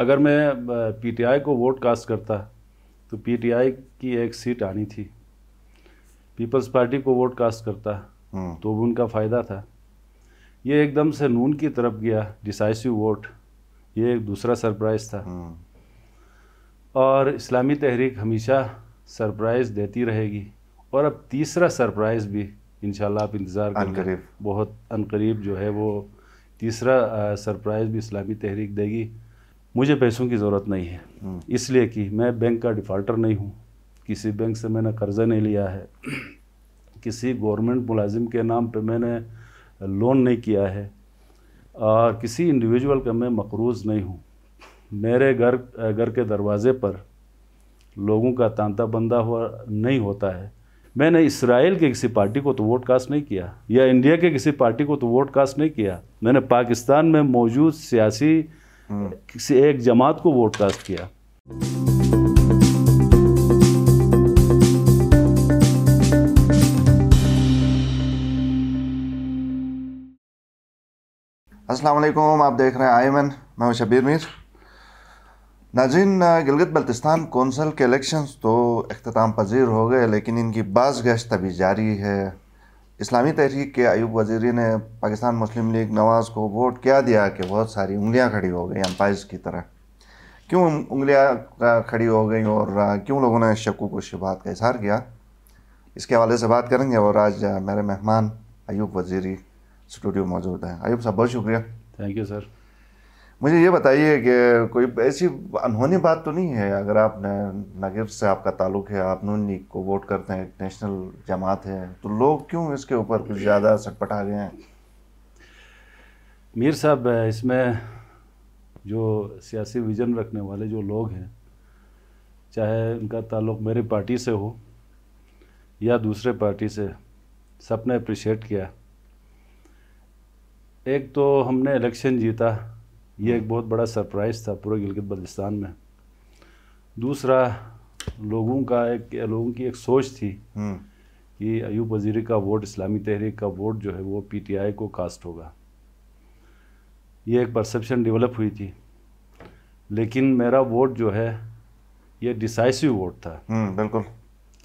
अगर मैं पीटीआई को वोट कास्ट करता तो पीटीआई की एक सीट आनी थी पीपल्स पार्टी को वोट कास्ट करता हम्म। तो भी उनका फ़ायदा था ये एकदम से नून की तरफ गया डिसाइसिव वोट ये एक दूसरा सरप्राइज़ था हम्म। और इस्लामी तहरीक हमेशा सरप्राइज़ देती रहेगी और अब तीसरा सरप्राइज़ भी इन आप इंतज़ार करीब बहुत अनकरीब जो है वो तीसरा सरप्राइज़ भी इस्लामी तहरीक देगी मुझे पैसों की ज़रूरत नहीं है हम्म। इसलिए कि मैं बैंक का डिफ़ाल्टर नहीं हूँ किसी बैंक से मैंने कर्ज़ा नहीं लिया है किसी गवर्नमेंट मुलाजिम के नाम पे मैंने लोन नहीं किया है और किसी इंडिविजुअल का मैं मकरूज़ नहीं हूँ मेरे घर घर के दरवाज़े पर लोगों का तांता बंदा हुआ नहीं होता है मैंने इसराइल के किसी पार्टी को तो वोट कास्ट नहीं किया या इंडिया के किसी पार्टी को तो वोट कास्ट नहीं किया मैंने पाकिस्तान में मौजूद सियासी किसी एक जमात को वोट कास्ट किया वालेकुम आप देख रहे हैं आई मैं मैं शबीर मीर नाजिन गिलगित बल्तिस्तान कौंसल के इलेक्शंस तो अख्ताम पजीर हो गए लेकिन इनकी बाज गश्त अभी जारी है इस्लामी तहरीक के अयूब वजीरी ने पाकिस्तान मुस्लिम लीग नवाज़ को वोट क्या दिया कि बहुत सारी उंगलियां खड़ी हो गई अम्पायर्स की तरह क्यों उंगलियां खड़ी हो गई और क्यों लोगों ने शकूक को शिबात का इजहार किया इसके हवाले से बात करेंगे और आज मेरे मेहमान अयूब वजीरी स्टूडियो मौजूद हैं अयूब साहब बहुत शुक्रिया थैंक यू सर मुझे ये बताइए कि कोई ऐसी अनहोनी बात तो नहीं है अगर आप नगर से आपका ताल्लुक है आप नून लीग को वोट करते हैं नेशनल जमात है तो लोग क्यों इसके ऊपर कुछ ज़्यादा आ गए हैं मीर साहब इसमें जो सियासी विजन रखने वाले जो लोग हैं चाहे उनका ताल्लुक मेरी पार्टी से हो या दूसरे पार्टी से सबने अप्रिशिएट किया एक तो हमने इलेक्शन जीता यह एक बहुत बड़ा सरप्राइज़ था पूरे गिलगित बल्तिस्तान में दूसरा लोगों का एक लोगों की एक सोच थी हम्म। कि अयूब वजीर का वोट इस्लामी तहरीक का वोट जो है वो पीटीआई को कास्ट होगा ये एक परसेप्शन डेवलप हुई थी लेकिन मेरा वोट जो है ये डिसाइसिव वोट था हम्म, बिल्कुल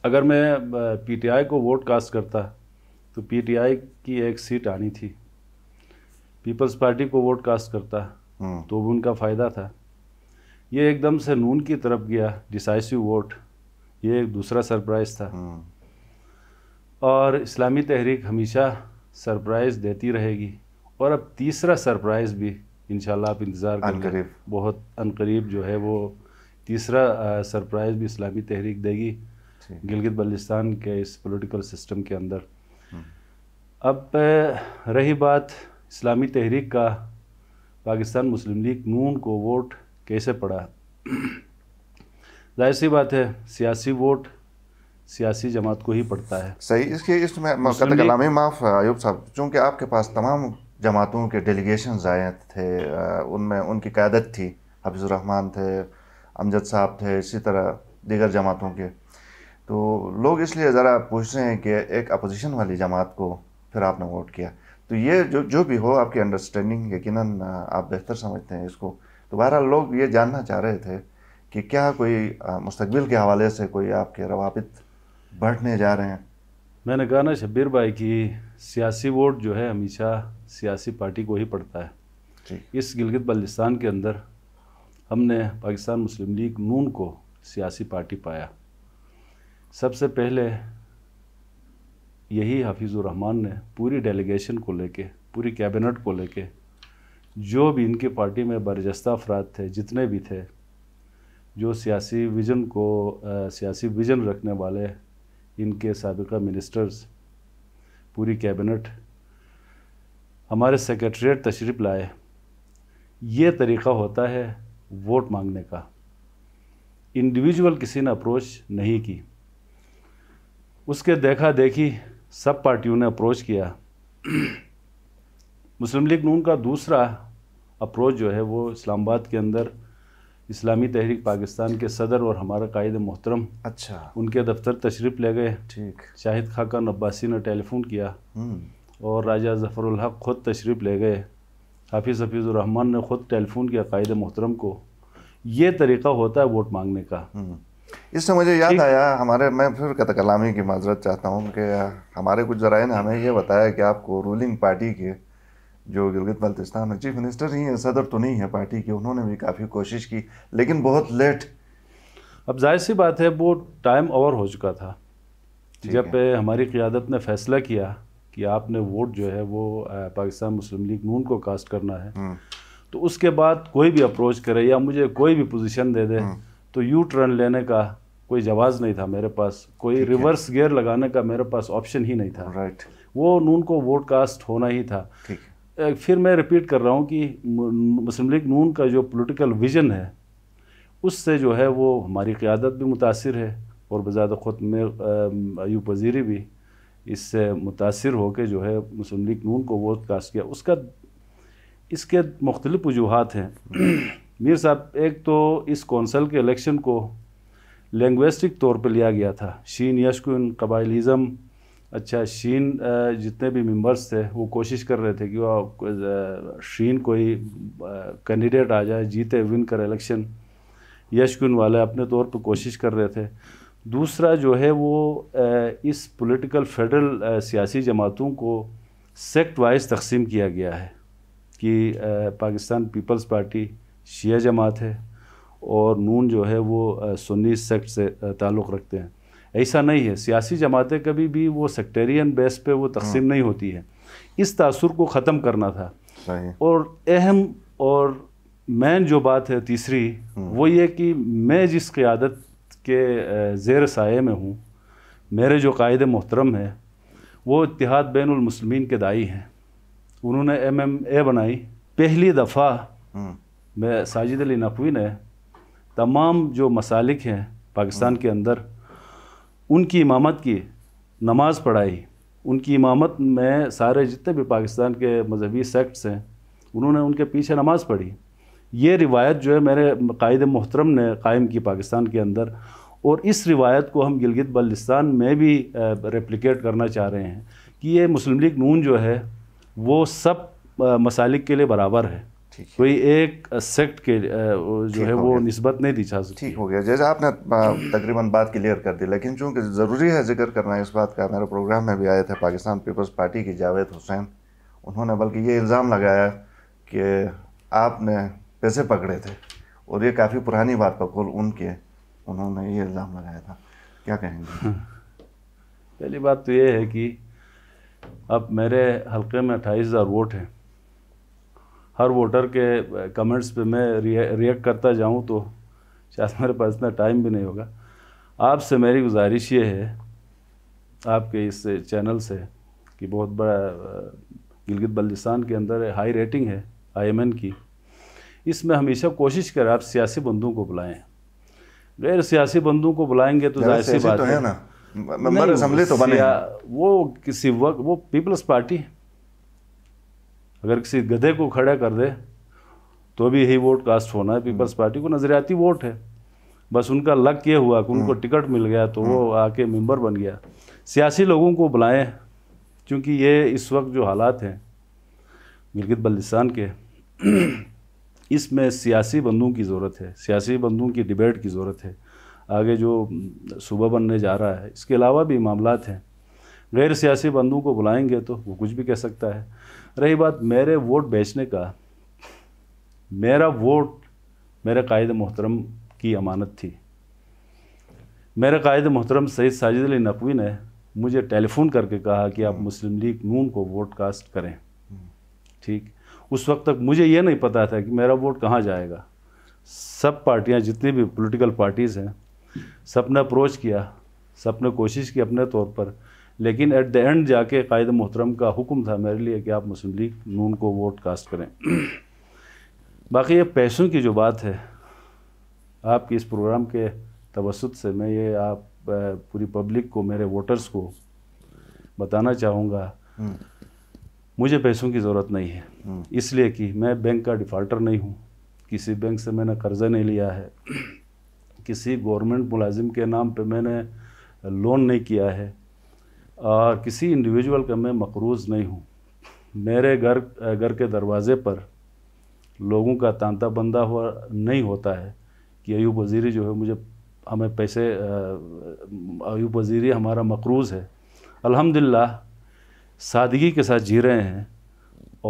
अगर मैं पीटीआई को वोट कास्ट करता तो पीटीआई की एक सीट आनी थी पीपल्स पार्टी को वोट कास्ट करता हाँ। तो भी उनका फ़ायदा था ये एकदम से नून की तरफ गया डिसाइसिव वोट ये एक दूसरा सरप्राइज़ था हाँ। और इस्लामी तहरीक हमेशा सरप्राइज़ देती रहेगी और अब तीसरा सरप्राइज़ भी इन आप इंतज़ार करें बहुत अनकरीब जो है वो तीसरा सरप्राइज़ भी इस्लामी तहरीक देगी गिलगित बल्लिस्तान के इस पॉलिटिकल सिस्टम के अंदर हाँ। अब रही बात इस्लामी तहरीक का पाकिस्तान मुस्लिम लीग नून को वोट कैसे पड़ा जाहिर सी बात है सियासी वोट सियासी जमात को ही पड़ता है सही इसके इसमें तो कलामी माफ़ आयुब साहब चूँकि आपके पास तमाम जमातों के डेलीगेशन आए थे उनमें उनकी क्यादत थी हफीज़ुररहमान थे अमजद साहब थे इसी तरह दीगर जमातों के तो लोग इसलिए ज़रा पूछ रहे हैं कि एक अपोजिशन वाली जमात को फिर आपने वोट किया तो ये जो जो भी हो आपकी अंडरस्टैंडिंग यकीन आप बेहतर समझते हैं इसको तो बहरहाल लोग ये जानना चाह रहे थे कि क्या कोई मुस्तबिल के हवाले से कोई आपके रवाबित बढ़ने जा रहे हैं मैंने कहा ना शब्बीर भाई की सियासी वोट जो है हमेशा सियासी पार्टी को ही पड़ता है इस गिलगित बल्लिस्तान के अंदर हमने पाकिस्तान मुस्लिम लीग नून को सियासी पार्टी पाया सबसे पहले यही रहमान ने पूरी डेलीगेशन को लेके पूरी कैबिनेट को लेके जो भी इनकी पार्टी में बरजस्ता अफराद थे जितने भी थे जो सियासी विजन को सियासी विजन रखने वाले इनके सबका मिनिस्टर्स पूरी कैबिनेट हमारे सेक्रेटरीट तशरीफ़ लाए ये तरीक़ा होता है वोट मांगने का इंडिविजुअल किसी ने अप्रोच नहीं की उसके देखा देखी सब पार्टियों ने अप्रोच किया मुस्लिम लीग नून का दूसरा अप्रोच जो है वो इस्लामाबाद के अंदर इस्लामी तहरीक पाकिस्तान के सदर और हमारा कायद मोहतरम अच्छा उनके दफ्तर तशरीफ़ ले गए ठीक शाहिद खाकान अब्बासी ने टेलीफोन किया हम्म। और राजा जफ़रुल हक ख़ुद तशरीफ़ ले गए हाफिज़ हफीज़ुररहमान ने ख़ुद टेलीफोन किया कायद मोहतरम को ये तरीका होता है वोट मांगने का हम्म। इससे मुझे याद आया हमारे मैं फिर कलामी की माजरत चाहता हूँ कि हमारे कुछ जराए ने हमें यह बताया कि आपको रूलिंग पार्टी के जो गिलगित बल्तिस्तान में चीफ मिनिस्टर ही हैं सदर तो नहीं है पार्टी के उन्होंने भी काफ़ी कोशिश की लेकिन बहुत लेट अब जाहिर सी बात है वो टाइम ओवर हो चुका था जब हमारी क़्यादत ने फैसला किया कि आपने वोट जो है वो पाकिस्तान मुस्लिम लीग नून को कास्ट करना है हम्म। तो उसके बाद कोई भी अप्रोच करे या मुझे कोई भी पोजीशन दे दे हम्म। तो यू टर्न लेने का कोई जवाब नहीं था मेरे पास कोई रिवर्स गियर लगाने का मेरे पास ऑप्शन ही नहीं था राइट वो नून को वोट कास्ट होना ही था फिर मैं रिपीट कर रहा हूँ कि मुस्लिम लीग नून का जो पॉलिटिकल विजन है उससे जो है वो हमारी क़्यादत भी मुतासर है और बजाद ख़ुद में अयूब वज़ीरी भी इससे मुतासर होकर जो है मुस्लिम लीग नून को वोट कास्ट किया उसका इसके मुख्तलिफ़ वजूहत हैं मीर साहब एक तो इस कौंसल के इलेक्शन को लैंग्वेस्टिक तौर पर लिया गया था शीन यशकुन कबाइलिज़म अच्छा शीन जितने भी मेंबर्स थे वो कोशिश कर रहे थे कि वह शीन कोई कैंडिडेट आ जाए जीते विन कर इलेक्शन यशकुन वाले अपने तौर पर कोशिश कर रहे थे दूसरा जो है वो इस पॉलिटिकल फेडरल सियासी जमातों को सेक्ट वाइज तकसीम किया गया है कि पाकिस्तान पीपल्स पार्टी शिया जमात है और नून जो है वो सुन्नी सेक्ट से ताल्लुक़ रखते हैं ऐसा नहीं है सियासी जमातें कभी भी वो सेक्टेरियन बेस पे वो तकसीम हाँ। नहीं होती है इस तासर को ख़त्म करना था और अहम और मेन जो बात है तीसरी हम्म। वो ये कि मैं जिस क़्यादत के जेर साय में हूँ मेरे जो कायद मोहतरम हैं वो इतिहाद बैन के दाई हैं उन्होंने एम एम ए बनाई पहली दफ़ा हम्म। मैं साजिद अली नकवी ने तमाम जो मसालिक हैं पाकिस्तान के अंदर उनकी इमामत की नमाज़ पढ़ाई उनकी इमामत में सारे जितने भी पाकिस्तान के मजहबी सेक्ट्स हैं उन्होंने उनके पीछे नमाज़ पढ़ी ये रिवायत जो है मेरे कायद मोहतरम ने कायम की पाकिस्तान के अंदर और इस रिवायत को हम गिलगित बल्लिस्तान में भी रेप्लिकेट करना चाह रहे हैं कि ये मुस्लिम लीग नून जो है वो सब मसालिक के लिए बराबर है कोई एक सेक्ट के जो है वो नस्बत नहीं दी जा ठीक हो गया जैसे आपने तकरीबन बात क्लियर कर दी लेकिन चूंकि ज़रूरी है जिक्र करना इस बात का मेरे प्रोग्राम में भी आए थे पाकिस्तान पीपल्स पार्टी की जावेद हुसैन उन्होंने बल्कि ये इल्ज़ाम लगाया कि आपने पैसे पकड़े थे और ये काफ़ी पुरानी बात बकौल उनके उन्होंने ये इल्ज़ाम लगाया था क्या कहेंगे हाँ। पहली बात तो ये है कि अब मेरे हलके में अट्ठाईस हज़ार वोट हैं हर वोटर के कमेंट्स पे मैं रिएक्ट करता जाऊं तो शायद मेरे पास इतना टाइम भी नहीं होगा आपसे मेरी गुजारिश ये है आपके इस चैनल से कि बहुत बड़ा गिलगित बल्दिस्तान के अंदर हाई रेटिंग है आईएमएन की इसमें हमेशा कोशिश करें आप सियासी बंधुओं को बुलाएं गैर सियासी बंधुओं को बुलाएंगे तो जाहिर सी बात तो है ना मेंबर असेंबली तो बने वो किसी वक्त वो पीपल्स पार्टी अगर किसी गधे को खड़ा कर दे तो भी यही वोट कास्ट होना है पीपल्स हम्म। पार्टी को नजरियाती वोट है बस उनका लक ये हुआ कि उनको टिकट हम्म। मिल गया तो वो हम्म। आके मेंबर बन गया सियासी लोगों को बुलाएं क्योंकि ये इस वक्त जो हालात हैं गिलगित बल्लिस्तान के इसमें सियासी बंदों की ज़रूरत है सियासी बंदों की डिबेट की ज़रूरत है आगे जो सूबा बनने जा रहा है इसके अलावा भी मामला हैं गैर सियासी बंधुओं को बुलाएंगे तो वो कुछ भी कह सकता है रही बात मेरे वोट बेचने का मेरा वोट मेरे कायद मोहतरम की अमानत थी मेरे कायद मोहतरम सैद साजिद अली नकवी ने मुझे टेलीफोन करके कहा कि आप हम्म। मुस्लिम लीग नून को वोट कास्ट करें हम्म। ठीक उस वक्त तक मुझे ये नहीं पता था कि मेरा वोट कहाँ जाएगा सब पार्टियाँ जितनी भी पॉलिटिकल पार्टीज़ हैं सब ने अप्रोच किया सब ने कोशिश की अपने तौर पर लेकिन एट द एंड जाके कायद मोहतरम का हुक्म था मेरे लिए कि आप मुस्लिम लीग नून को वोट कास्ट करें बाकी ये पैसों की जो बात है आपकी इस प्रोग्राम के तवसत से मैं ये आप पूरी पब्लिक को मेरे वोटर्स को बताना चाहूँगा हम्म। मुझे पैसों की ज़रूरत नहीं है हम्म। इसलिए कि मैं बैंक का डिफ़ाल्टर नहीं हूँ किसी बैंक से मैंने कर्ज़ा नहीं लिया है किसी गवर्नमेंट मुलाजिम के नाम पे मैंने लोन नहीं किया है आ, किसी इंडिविजुअल का मैं मकरूज नहीं हूँ मेरे घर घर के दरवाज़े पर लोगों का तांता बंदा हुआ नहीं होता है कि अयूब वज़ीरी जो है मुझे हमें पैसे अयूब वज़ीरी हमारा मकरूज़ है अल्हम्दुलिल्लाह सादगी के साथ जी रहे हैं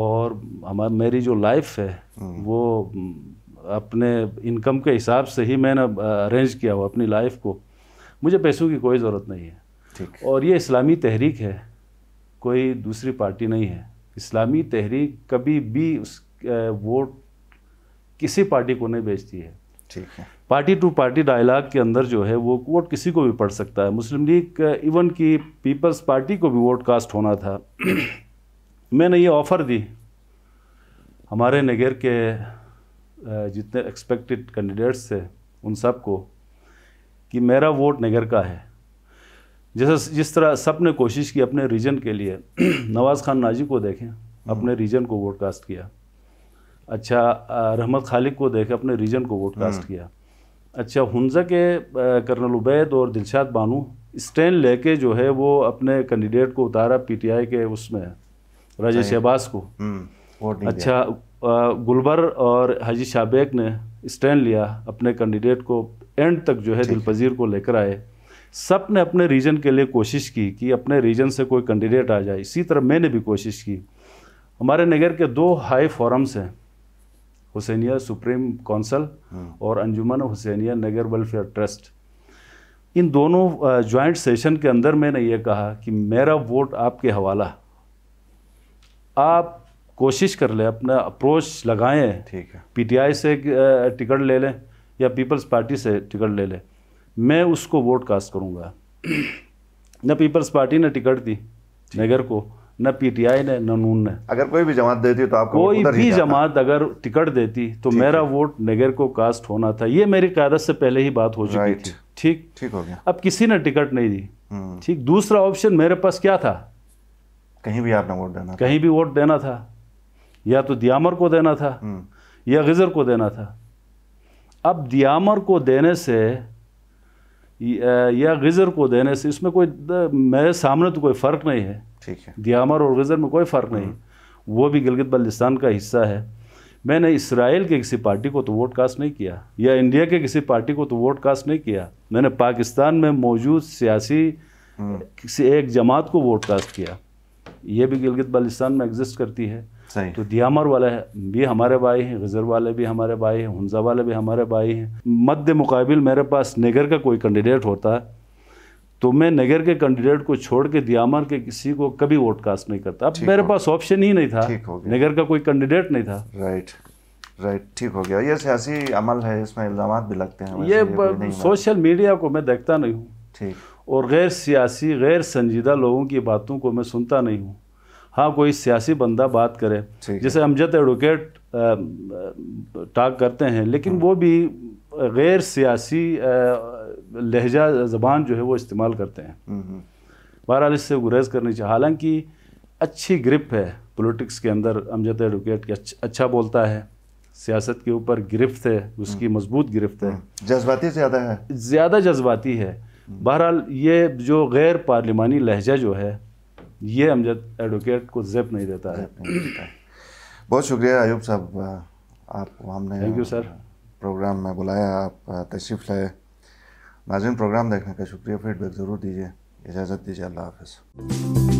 और हमार मेरी जो लाइफ है हम्म। वो हम्म, अपने इनकम के हिसाब से ही मैंने अरेंज किया हुआ अपनी लाइफ को मुझे पैसों की कोई ज़रूरत नहीं है और ये इस्लामी तहरीक है कोई दूसरी पार्टी नहीं है इस्लामी तहरीक कभी भी उस वोट किसी पार्टी को नहीं बेचती है ठीक है पार्टी टू पार्टी डायलाग के अंदर जो है वो वोट किसी को भी पड़ सकता है मुस्लिम लीग इवन की पीपल्स पार्टी को भी वोट कास्ट होना था मैंने ये ऑफ़र दी हमारे नगर के जितने एक्सपेक्टेड कैंडिडेट्स थे उन सब को कि मेरा वोट नगर का है जैसा जिस तरह सब ने कोशिश की अपने रीजन के लिए नवाज़ खान नाजी को देखें अपने हम्म। रीजन को वोट कास्ट किया अच्छा रहमत खालिक को देखें अपने रीजन को वोट कास्ट हम्म। किया अच्छा हंजा के कर्नल उबैद और दिलशाद बानू स्टैंड लेके जो है वो अपने कैंडिडेट को उतारा पीटीआई के उसमें राजा शहबाज को हम्म, अच्छा गुलबर और हाजी शाबेक ने स्टैंड लिया अपने कैंडिडेट को एंड तक जो है दिलपजीर को लेकर आए सब ने अपने रीजन के लिए कोशिश की कि अपने रीजन से कोई कैंडिडेट आ जाए इसी तरह मैंने भी कोशिश की हमारे नगर के दो हाई फोरम्स हैं हुसैनिया सुप्रीम कौंसल हाँ। और अंजुमन हुसैनिया नगर वेलफेयर ट्रस्ट इन दोनों जॉइंट सेशन के अंदर मैंने ये कहा कि मेरा वोट आपके हवाला आप कोशिश कर लें अपना अप्रोच लगाएं ठीक है पीटीआई से टिकट ले लें या पीपल्स पार्टी से टिकट ले लें मैं उसको वोट कास्ट करूँगा न पीपल्स पार्टी ने टिकट दी नगर को न पीटीआई ने न नून ने अगर कोई भी जमात देती तो आपको कोई भी जमात अगर टिकट देती तो मेरा वोट नगर को कास्ट होना था ये मेरी क्यादत से पहले ही बात हो चुकी थी ठीक ठीक हो गया अब किसी ने टिकट नहीं दी हम्म। ठीक दूसरा ऑप्शन मेरे पास क्या था कहीं भी आपने वोट देना कहीं भी वोट देना था या तो दियामर को देना था हम्म। या गजर को देना था अब दियामर को देने से या गज़र को देने से इसमें कोई मेरे सामने तो कोई फ़र्क नहीं है ठीक है दियामर और गज़र में कोई फ़र्क नहीं वो भी गिलगित बल्लिस्तान का हिस्सा है मैंने इसराइल के किसी पार्टी को तो वोट कास्ट नहीं किया या इंडिया के किसी पार्टी को तो वोट कास्ट नहीं किया मैंने पाकिस्तान में मौजूद सियासी हम्म। किसी एक जमात को वोट कास्ट किया ये भी गिलगित बल्लिस्तान में एग्जिस्ट करती है सही तो दियामर वाले भी हमारे भाई हैं गजर वाले भी हमारे भाई हैं हंजा वाले भी हमारे भाई हैं मध्य मुकाबिल मेरे पास नगर का कोई कैंडिडेट होता है तो मैं नगर के कैंडिडेट को छोड़ के दियामर के किसी को कभी वोट कास्ट नहीं करता अब मेरे पास ऑप्शन ही नहीं था नगर का कोई कैंडिडेट नहीं था राइट राइट ठीक हो गया ये सियासी अमल है इसमें इल्ज़ाम भी लगते हैं ये, ये सोशल मीडिया को मैं देखता नहीं हूँ ठीक और गैर सियासी गैर संजीदा लोगों की बातों को मैं सुनता नहीं हूँ हाँ कोई सियासी बंदा बात करे जैसे अमजद एडवोकेट टाक करते हैं लेकिन वो भी गैर सियासी लहजा ज़बान जो है वो इस्तेमाल करते हैं हम्म, हम्म। बहरहाल इससे गुरेज करनी चाहिए हालांकि अच्छी ग्रिप है पॉलिटिक्स के अंदर अमजद एडवोकेट के अच्छा बोलता है सियासत के ऊपर गिरफ्त है उसकी हम्म। मजबूत गिरफ्त है जज्बाती ज़्यादा है ज़्यादा जज्बाती है बहरहाल ये जो गैर पार्लिमानी लहजा जो है ये अमजद एडवोकेट को जेप नहीं देता है बहुत शुक्रिया अयूब साहब आप हमने थैंक यू सर प्रोग्राम में बुलाया आप तशरीफ़ लाए नाजिन प्रोग्राम देखने का शुक्रिया फीडबैक ज़रूर दीजिए इजाज़त दीजिए अल्लाह हाफ